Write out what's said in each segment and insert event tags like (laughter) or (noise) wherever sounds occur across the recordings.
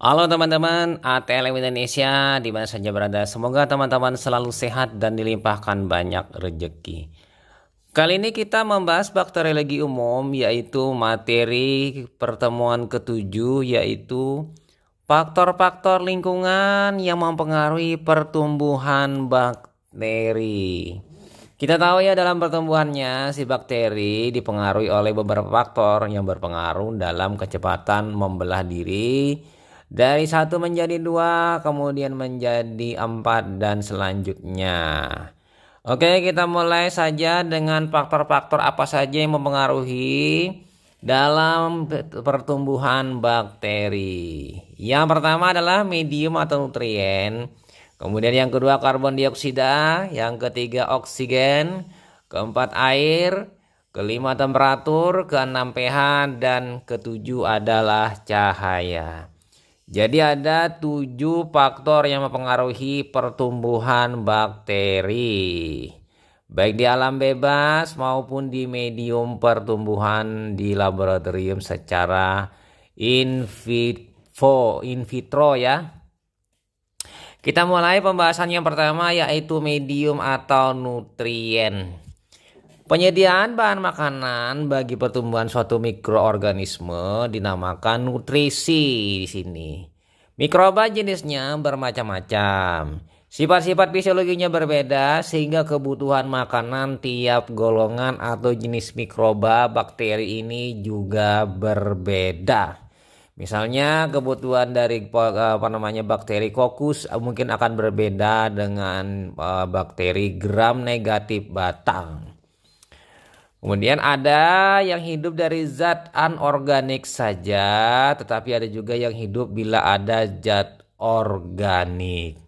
Halo teman-teman, ATL Indonesia di mana saja berada. Semoga teman-teman selalu sehat dan dilimpahkan banyak rejeki. Kali ini kita membahas bakteriologi umum yaitu materi pertemuan ketujuh yaitu faktor-faktor lingkungan yang mempengaruhi pertumbuhan bakteri. Kita tahu ya dalam pertumbuhannya si bakteri dipengaruhi oleh beberapa faktor yang berpengaruh dalam kecepatan membelah diri, dari satu menjadi dua, kemudian menjadi empat dan selanjutnya. Oke, kita mulai saja dengan faktor-faktor apa saja yang mempengaruhi dalam pertumbuhan bakteri. Yang pertama adalah medium atau nutrien, kemudian yang kedua karbon dioksida, yang ketiga oksigen, keempat air, kelima temperatur, keenam pH dan ketujuh adalah cahaya. Jadi ada tujuh faktor yang mempengaruhi pertumbuhan bakteri baik di alam bebas maupun di medium pertumbuhan di laboratorium secara in vitro, in vitro ya. Kita mulai pembahasan yang pertama yaitu medium atau nutrien. Penyediaan bahan makanan bagi pertumbuhan suatu mikroorganisme dinamakan nutrisi di sini. Mikroba jenisnya bermacam-macam. Sifat-sifat fisiologinya berbeda sehingga kebutuhan makanan tiap golongan atau jenis mikroba bakteri ini juga berbeda. Misalnya kebutuhan dari apa namanya bakteri kokus mungkin akan berbeda dengan eh, bakteri gram negatif batang. Kemudian ada yang hidup dari zat anorganik saja, tetapi ada juga yang hidup bila ada zat organik.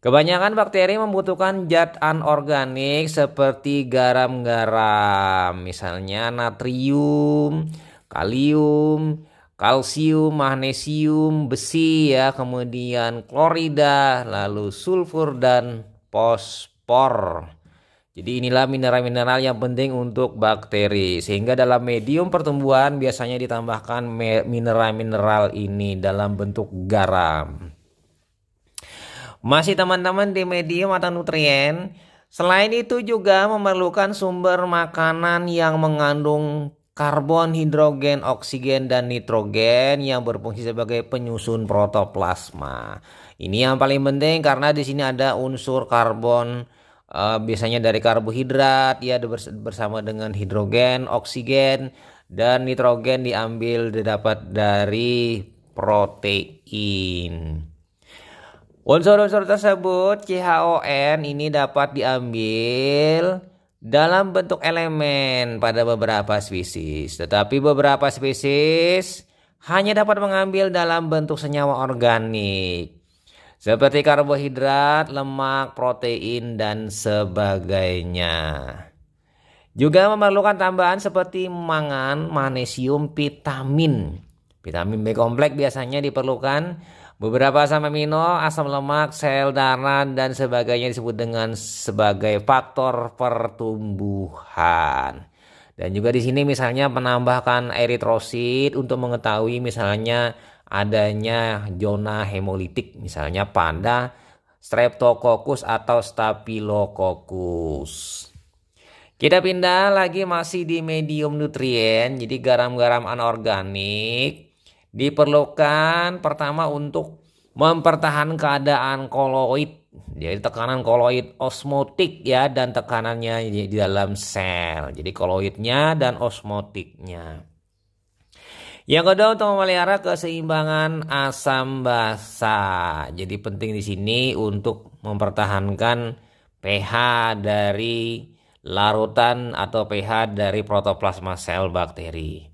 Kebanyakan bakteri membutuhkan zat anorganik seperti garam-garam, misalnya natrium, kalium, kalsium, magnesium, besi ya, kemudian klorida, lalu sulfur dan fosfor. Jadi inilah mineral-mineral yang penting untuk bakteri. Sehingga dalam medium pertumbuhan biasanya ditambahkan mineral-mineral ini dalam bentuk garam. Masih teman-teman di medium atau nutrien, selain itu juga memerlukan sumber makanan yang mengandung karbon, hidrogen, oksigen, dan nitrogen yang berfungsi sebagai penyusun protoplasma. Ini yang paling penting karena di sini ada unsur karbon, uh, biasanya dari karbohidrat ya bersama dengan hidrogen, oksigen dan nitrogen diambil didapat dari protein. Unsur-unsur tersebut CHON ini dapat diambil dalam bentuk elemen pada beberapa spesies, tetapi beberapa spesies hanya dapat mengambil dalam bentuk senyawa organik seperti karbohidrat, lemak, protein, dan sebagainya. Juga memerlukan tambahan seperti mangan, magnesium, vitamin. Vitamin B kompleks biasanya diperlukan beberapa asam amino, asam lemak, sel darah dan sebagainya disebut dengan sebagai faktor pertumbuhan. Dan juga di sini misalnya menambahkan eritrosit untuk mengetahui misalnya adanya zona hemolitik misalnya pada Streptococcus atau Staphylococcus. Kita pindah lagi masih di medium nutrien, jadi garam-garam anorganik diperlukan pertama untuk mempertahankan keadaan koloid. Jadi tekanan koloid osmotik ya dan tekanannya di dalam sel. Jadi koloidnya dan osmotiknya. Yang kedua untuk memelihara keseimbangan asam basa. Jadi penting di sini untuk mempertahankan pH dari larutan atau pH dari protoplasma sel bakteri.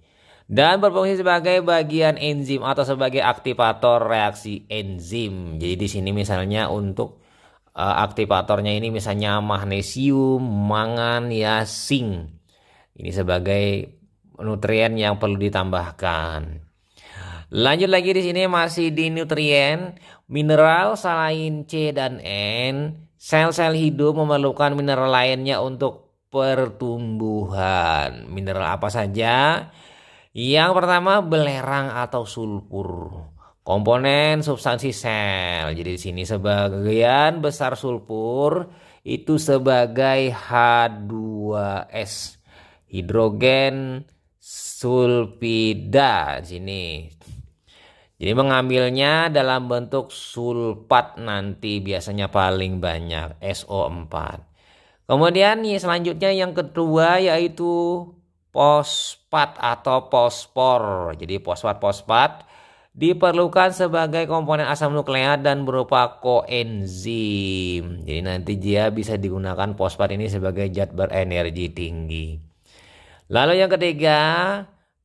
Dan berfungsi sebagai bagian enzim atau sebagai aktivator reaksi enzim. Jadi di sini misalnya untuk eh, aktivatornya ini misalnya magnesium, mangan, ya sing. Ini sebagai nutrien yang perlu ditambahkan. Lanjut lagi di sini masih di nutrien, mineral selain C dan N, sel-sel hidup memerlukan mineral lainnya untuk pertumbuhan. Mineral apa saja? Yang pertama belerang atau sulfur. Komponen substansi sel. Jadi di sini sebagian besar sulfur itu sebagai H2S. Hidrogen sulfida di sini. Jadi mengambilnya dalam bentuk sulfat nanti biasanya paling banyak SO4. Kemudian selanjutnya yang kedua yaitu fosfat atau fosfor. Jadi fosfat-fosfat diperlukan sebagai komponen asam nukleat dan berupa koenzim. Jadi nanti dia bisa digunakan fosfat ini sebagai zat berenergi tinggi. Lalu yang ketiga,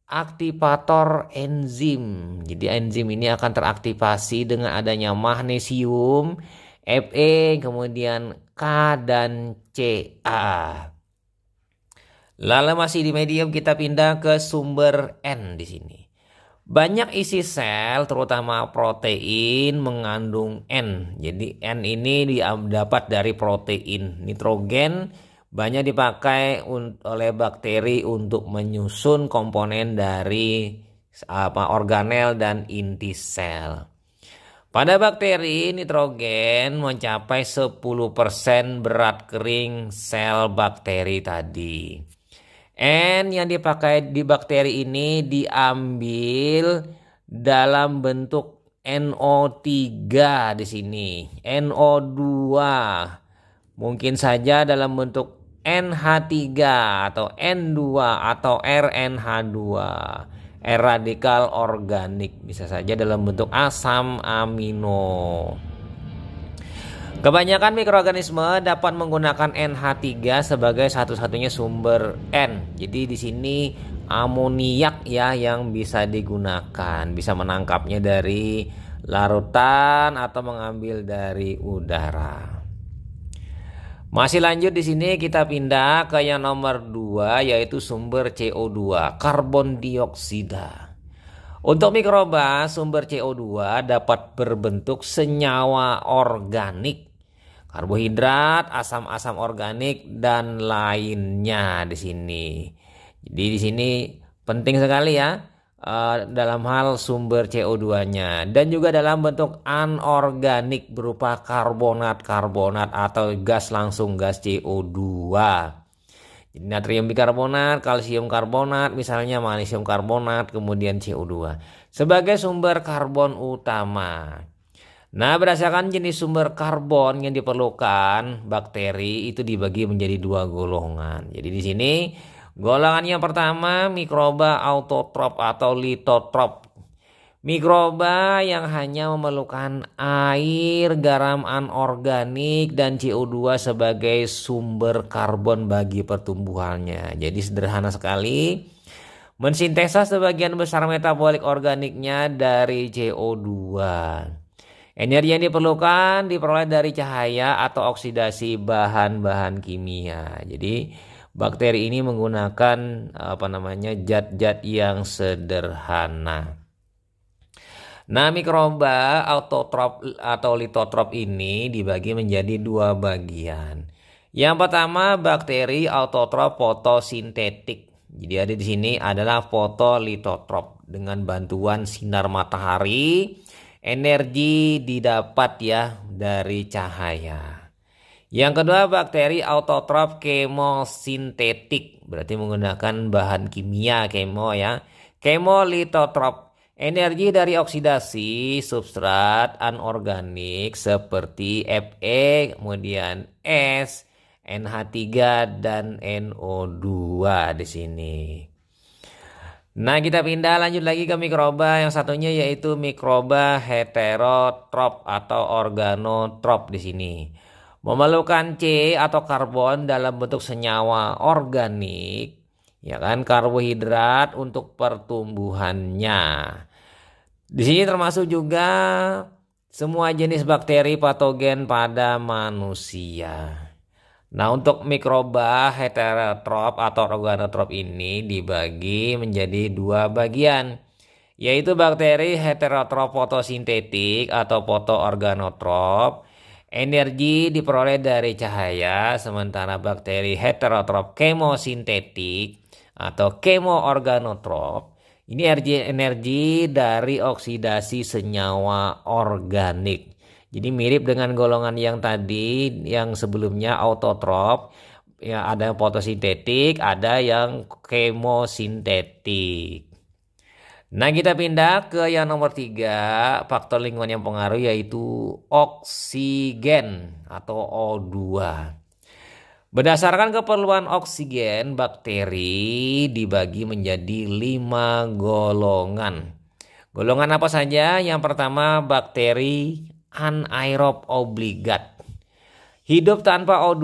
aktivator enzim. Jadi enzim ini akan teraktivasi dengan adanya magnesium, Fe, kemudian K dan Ca. Lalu masih di medium kita pindah ke sumber N di sini. Banyak isi sel terutama protein mengandung N. Jadi N ini dapat dari protein nitrogen, banyak dipakai oleh bakteri untuk menyusun komponen dari apa organel dan inti sel. Pada bakteri, nitrogen mencapai 10% berat kering sel bakteri tadi. N yang dipakai di bakteri ini diambil dalam bentuk NO3 di sini, NO2. Mungkin saja dalam bentuk NH3 atau N2 atau RNH2 R radikal organik bisa saja dalam bentuk asam amino Kebanyakan mikroorganisme dapat menggunakan NH3 sebagai satu-satunya sumber N. Jadi di sini amoniak ya yang bisa digunakan, bisa menangkapnya dari larutan atau mengambil dari udara. Masih lanjut di sini kita pindah ke yang nomor 2 yaitu sumber CO2, karbon dioksida. Untuk mikroba, sumber CO2 dapat berbentuk senyawa organik, karbohidrat, asam-asam organik dan lainnya di sini. Jadi di sini penting sekali ya. Ah, dalam hal sumber CO2-nya dan juga dalam bentuk anorganik berupa karbonat-karbonat atau gas langsung gas CO2. natrium bikarbonat, kalsium karbonat, misalnya magnesium karbonat, kemudian CO2 sebagai sumber karbon utama. Nah, berdasarkan jenis sumber karbon yang diperlukan, bakteri itu dibagi menjadi dua golongan. Jadi di sini Golongan yang pertama mikroba autotrop atau litotrop. Mikroba yang hanya memerlukan air, garam anorganik, dan CO2 sebagai sumber karbon bagi pertumbuhannya. Jadi sederhana sekali, mensintesa sebagian besar metabolik organiknya dari CO2. Energi yang diperlukan diperoleh dari cahaya atau oksidasi bahan-bahan kimia. Jadi Bakteri ini menggunakan apa namanya zat-zat yang sederhana. Nah, mikroba autotrop atau litotrop ini dibagi menjadi dua bagian. Yang pertama bakteri autotrop fotosintetik. Jadi ada di sini adalah fotolitotrop dengan bantuan sinar matahari energi didapat ya dari cahaya. Yang kedua bakteri autotrof kemosintetik berarti menggunakan bahan kimia kemo ya. Kemolitotrop energi dari oksidasi substrat anorganik seperti Fe kemudian S NH3 dan NO2 di sini. Nah kita pindah lanjut lagi ke mikroba yang satunya yaitu mikroba heterotrop atau organotrop di sini. Memerlukan C atau karbon dalam bentuk senyawa organik, ya kan karbohidrat untuk pertumbuhannya. Di sini termasuk juga semua jenis bakteri patogen pada manusia. Nah, untuk mikroba heterotrop atau organotrop ini dibagi menjadi dua bagian, yaitu bakteri heterotrop fotosintetik atau fotoorganotrop Energi diperoleh dari cahaya, sementara bakteri heterotrop kemosintetik atau kemoorganotrop ini energi energi dari oksidasi senyawa organik. Jadi mirip dengan golongan yang tadi yang sebelumnya autotrop, ya ada yang fotosintetik, ada yang kemosintetik. Nah kita pindah ke yang nomor tiga faktor lingkungan yang pengaruh yaitu oksigen atau O2. Berdasarkan keperluan oksigen, bakteri dibagi menjadi lima golongan. Golongan apa saja? Yang pertama bakteri anaerob obligat. Hidup tanpa O2.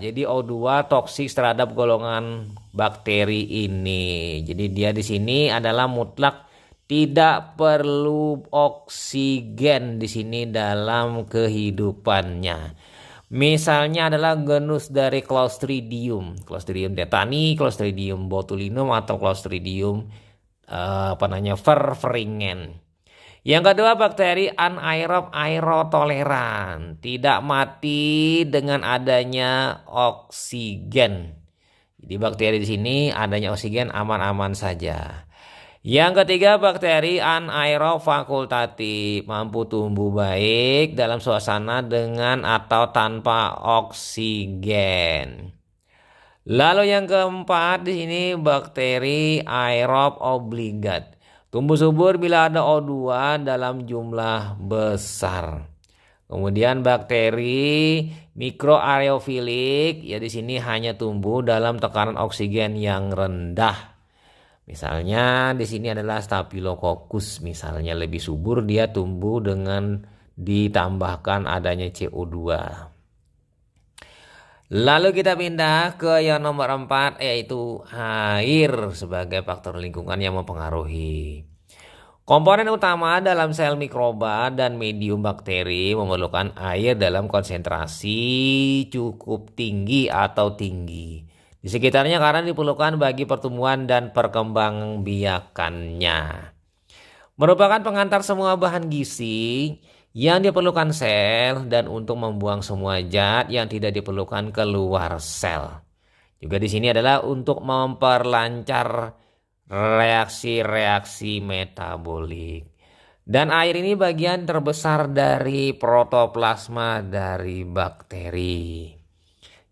Jadi O2 toksik terhadap golongan bakteri ini. Jadi dia di sini adalah mutlak tidak perlu oksigen di sini dalam kehidupannya. Misalnya adalah genus dari Clostridium, Clostridium tetani, Clostridium botulinum atau Clostridium eh, apa namanya ververingen. Yang kedua bakteri anaerob aerotoleran, tidak mati dengan adanya oksigen. Jadi bakteri di sini adanya oksigen aman-aman saja. Yang ketiga bakteri anaerob fakultatif mampu tumbuh baik dalam suasana dengan atau tanpa oksigen. Lalu yang keempat di sini bakteri aerob obligat. Tumbuh subur bila ada O2 dalam jumlah besar. Kemudian bakteri mikroareofilik ya di sini hanya tumbuh dalam tekanan oksigen yang rendah. Misalnya di sini adalah Staphylococcus misalnya lebih subur dia tumbuh dengan ditambahkan adanya CO2. Lalu kita pindah ke yang nomor 4 yaitu air sebagai faktor lingkungan yang mempengaruhi. Komponen utama dalam sel mikroba dan medium bakteri memerlukan air dalam konsentrasi cukup tinggi atau tinggi. Di sekitarnya karena diperlukan bagi pertumbuhan dan perkembangbiakannya. Merupakan pengantar semua bahan gizi yang diperlukan sel dan untuk membuang semua zat yang tidak diperlukan keluar sel. Juga di sini adalah untuk memperlancar reaksi-reaksi metabolik. Dan air ini bagian terbesar dari protoplasma dari bakteri.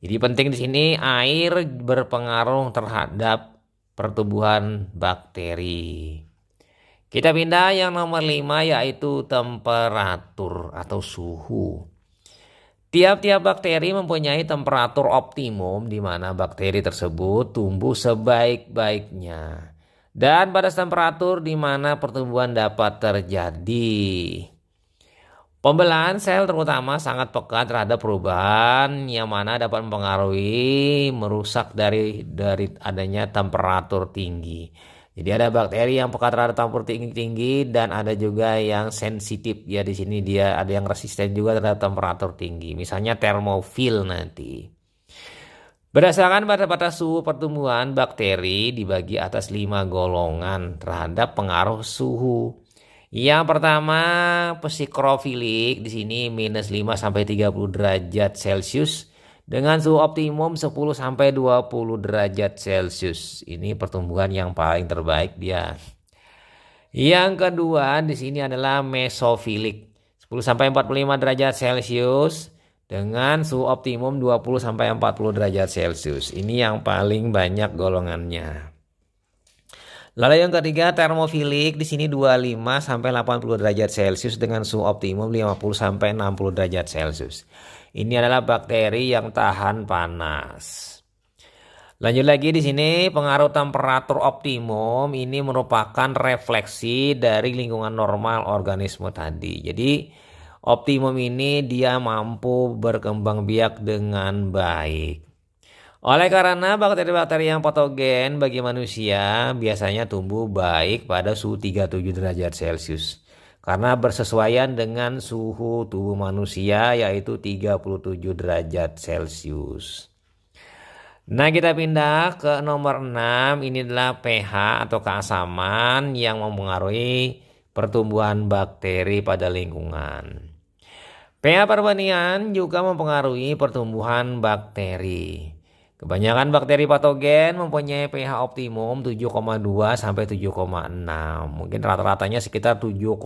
Jadi penting di sini air berpengaruh terhadap pertumbuhan bakteri. Kita pindah yang nomor lima yaitu temperatur atau suhu. Tiap-tiap bakteri mempunyai temperatur optimum di mana bakteri tersebut tumbuh sebaik-baiknya dan batas temperatur di mana pertumbuhan dapat terjadi. Pembelahan sel terutama sangat peka terhadap perubahan yang mana dapat mempengaruhi merusak dari dari adanya temperatur tinggi. Jadi ada bakteri yang peka terhadap temperatur tinggi tinggi dan ada juga yang sensitif ya di sini dia ada yang resisten juga terhadap temperatur tinggi. Misalnya termofil nanti. Berdasarkan pada pada suhu pertumbuhan, bakteri dibagi atas lima golongan terhadap pengaruh suhu. Yang pertama, psikrofilik di sini minus 5 sampai 30 derajat Celcius dengan suhu optimum 10 sampai 20 derajat Celcius. Ini pertumbuhan yang paling terbaik dia. Yang kedua di sini adalah mesofilik 10 sampai 45 derajat Celcius dengan suhu optimum 20 sampai 40 derajat Celcius. Ini yang paling banyak golongannya. Lalu yang ketiga termofilik di sini 25 sampai 80 derajat Celcius dengan suhu optimum 50 sampai 60 derajat Celcius. Ini adalah bakteri yang tahan panas. Lanjut lagi di sini pengaruh temperatur optimum ini merupakan refleksi dari lingkungan normal organisme tadi. Jadi optimum ini dia mampu berkembang biak dengan baik. Oleh karena bakteri-bakteri yang patogen bagi manusia biasanya tumbuh baik pada suhu 37 derajat Celcius. Karena bersesuaian dengan suhu tubuh manusia yaitu 37 derajat Celcius. Nah kita pindah ke nomor 6 ini adalah pH atau keasaman yang mempengaruhi pertumbuhan bakteri pada lingkungan. PH perbandingan juga mempengaruhi pertumbuhan bakteri. Kebanyakan bakteri patogen mempunyai pH optimum 7,2 sampai 7,6. Mungkin rata-ratanya sekitar 7,4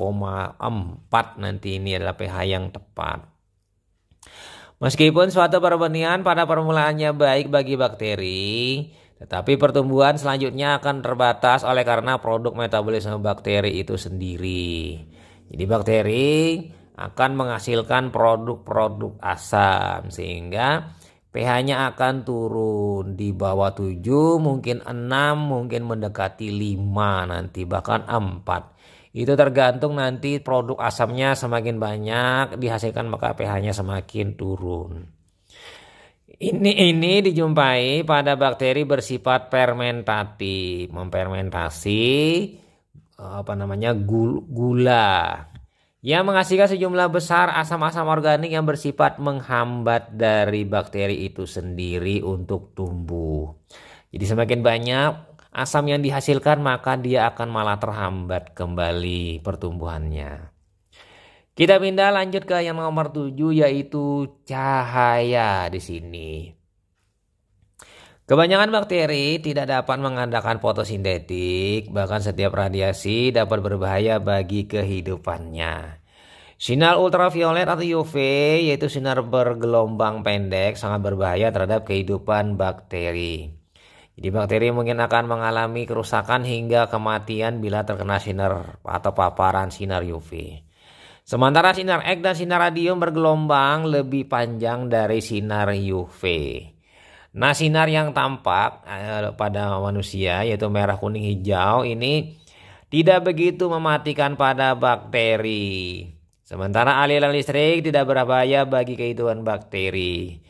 nanti ini adalah pH yang tepat. Meskipun suatu perbandingan pada permulaannya baik bagi bakteri, tetapi pertumbuhan selanjutnya akan terbatas oleh karena produk metabolisme bakteri itu sendiri. Jadi bakteri akan menghasilkan produk-produk asam sehingga pH-nya akan turun di bawah 7, mungkin 6, mungkin mendekati 5 nanti bahkan 4. Itu tergantung nanti produk asamnya semakin banyak dihasilkan maka pH-nya semakin turun. Ini ini dijumpai pada bakteri bersifat fermentatif, memfermentasi eh, apa namanya gula yang menghasilkan sejumlah besar asam-asam organik yang bersifat menghambat dari bakteri itu sendiri untuk tumbuh. Jadi semakin banyak asam yang dihasilkan maka dia akan malah terhambat kembali pertumbuhannya. Kita pindah lanjut ke yang nomor 7 yaitu cahaya di sini. Kebanyakan bakteri tidak dapat mengandalkan fotosintetik, bahkan setiap radiasi dapat berbahaya bagi kehidupannya. Sinar ultraviolet atau UV yaitu sinar bergelombang pendek sangat berbahaya terhadap kehidupan bakteri. Jadi bakteri mungkin akan mengalami kerusakan hingga kematian bila terkena sinar atau paparan sinar UV. Sementara sinar X dan sinar radium bergelombang lebih panjang dari sinar UV. Nah, sinar yang tampak eh, pada manusia yaitu merah, kuning, hijau ini tidak begitu mematikan pada bakteri. Sementara aliran listrik tidak berbahaya bagi kehidupan bakteri.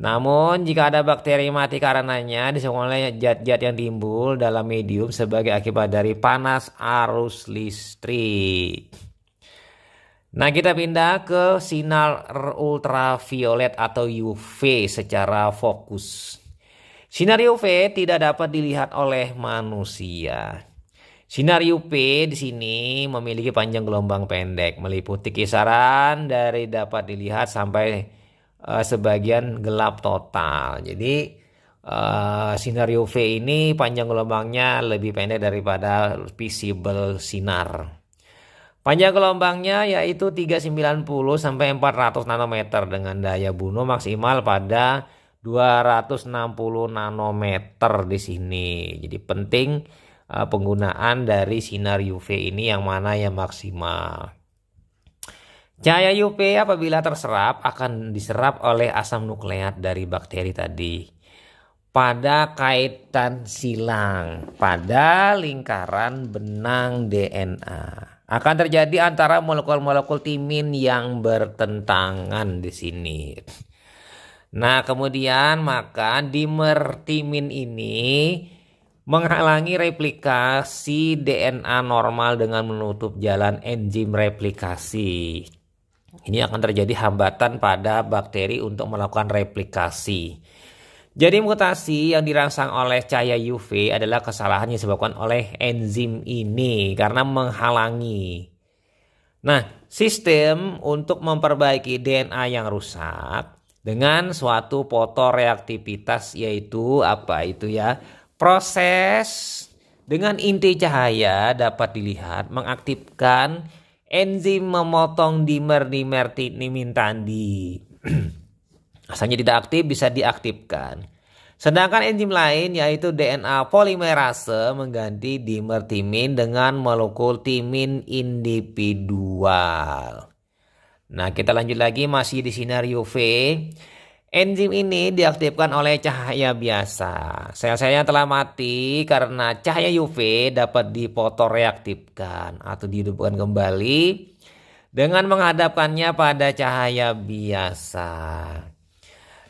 Namun, jika ada bakteri mati karenanya disebabkan oleh zat-zat yang timbul dalam medium sebagai akibat dari panas arus listrik. Nah, kita pindah ke sinar ultraviolet atau UV secara fokus. Sinar UV tidak dapat dilihat oleh manusia. Sinar UV di sini memiliki panjang gelombang pendek, meliputi kisaran dari dapat dilihat sampai uh, sebagian gelap total. Jadi, uh, sinar UV ini panjang gelombangnya lebih pendek daripada visible sinar. Panjang gelombangnya yaitu 390 sampai 400 nanometer dengan daya bunuh maksimal pada 260 nanometer di sini. Jadi penting e, penggunaan dari sinar UV ini yang mana yang maksimal. Cahaya UV apabila terserap akan diserap oleh asam nukleat dari bakteri tadi pada kaitan silang pada lingkaran benang DNA akan terjadi antara molekul-molekul timin yang bertentangan di sini. Nah, kemudian maka dimer timin ini menghalangi replikasi DNA normal dengan menutup jalan enzim replikasi. Ini akan terjadi hambatan pada bakteri untuk melakukan replikasi. Jadi mutasi yang dirangsang oleh cahaya UV adalah kesalahan yang disebabkan oleh enzim ini karena menghalangi. Nah, sistem untuk memperbaiki DNA yang rusak dengan suatu fotoreaktivitas yaitu apa itu ya? Proses dengan inti cahaya dapat dilihat mengaktifkan enzim memotong dimer-dimer timin tandi. (clears throat) Asalnya tidak aktif bisa diaktifkan. Sedangkan enzim lain yaitu DNA polimerase mengganti dimer timin dengan molekul timin individual. Nah, kita lanjut lagi masih di sinar UV, Enzim ini diaktifkan oleh cahaya biasa. Sel-selnya telah mati karena cahaya UV dapat dipotoreaktifkan atau dihidupkan kembali dengan menghadapkannya pada cahaya biasa.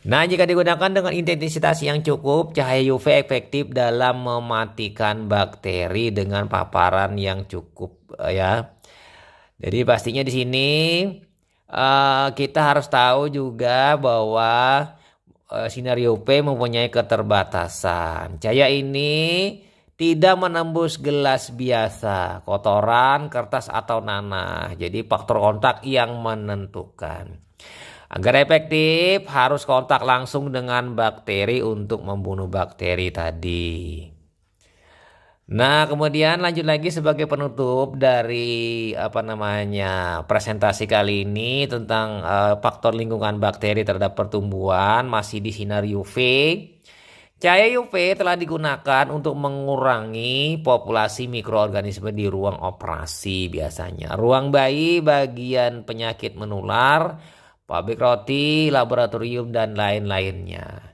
Nah, jika digunakan dengan intensitas yang cukup, cahaya UV efektif dalam mematikan bakteri dengan paparan yang cukup eh, ya. Jadi pastinya di sini uh, kita harus tahu juga bahwa uh, eh, sinar UV mempunyai keterbatasan. Cahaya ini tidak menembus gelas biasa, kotoran, kertas atau nanah. Jadi faktor kontak yang menentukan. Agar efektif harus kontak langsung dengan bakteri untuk membunuh bakteri tadi. Nah, kemudian lanjut lagi sebagai penutup dari apa namanya presentasi kali ini tentang uh, faktor lingkungan bakteri terhadap pertumbuhan masih di sinar UV. Cahaya UV telah digunakan untuk mengurangi populasi mikroorganisme di ruang operasi biasanya. Ruang bayi bagian penyakit menular pabrik roti, laboratorium, dan lain-lainnya.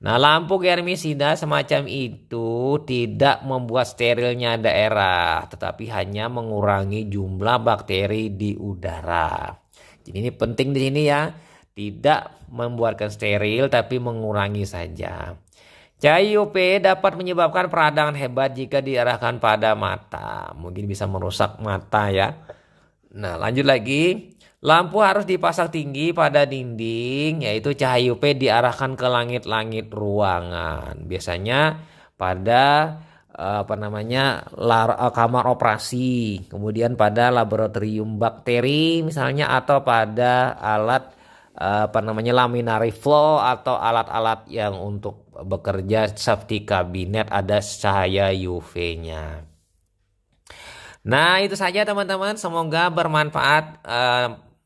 Nah, lampu germisida semacam itu tidak membuat sterilnya daerah, tetapi hanya mengurangi jumlah bakteri di udara. Jadi ini penting di sini ya, tidak membuatkan steril tapi mengurangi saja. Cahaya UV dapat menyebabkan peradangan hebat jika diarahkan pada mata. Mungkin bisa merusak mata ya. Nah, lanjut lagi. Lampu harus dipasang tinggi pada dinding, yaitu cahaya UV diarahkan ke langit-langit ruangan. Biasanya pada eh, apa namanya lar, eh, kamar operasi, kemudian pada laboratorium bakteri misalnya atau pada alat eh, apa namanya laminary flow atau alat-alat yang untuk bekerja safety kabinet ada cahaya UV-nya. Nah, itu saja teman-teman, semoga bermanfaat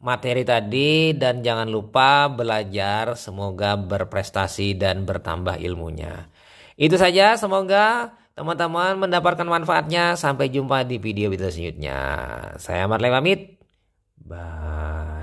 materi tadi dan jangan lupa belajar semoga berprestasi dan bertambah ilmunya. Itu saja semoga teman-teman mendapatkan manfaatnya sampai jumpa di video berikutnya. Saya Marley pamit. Bye.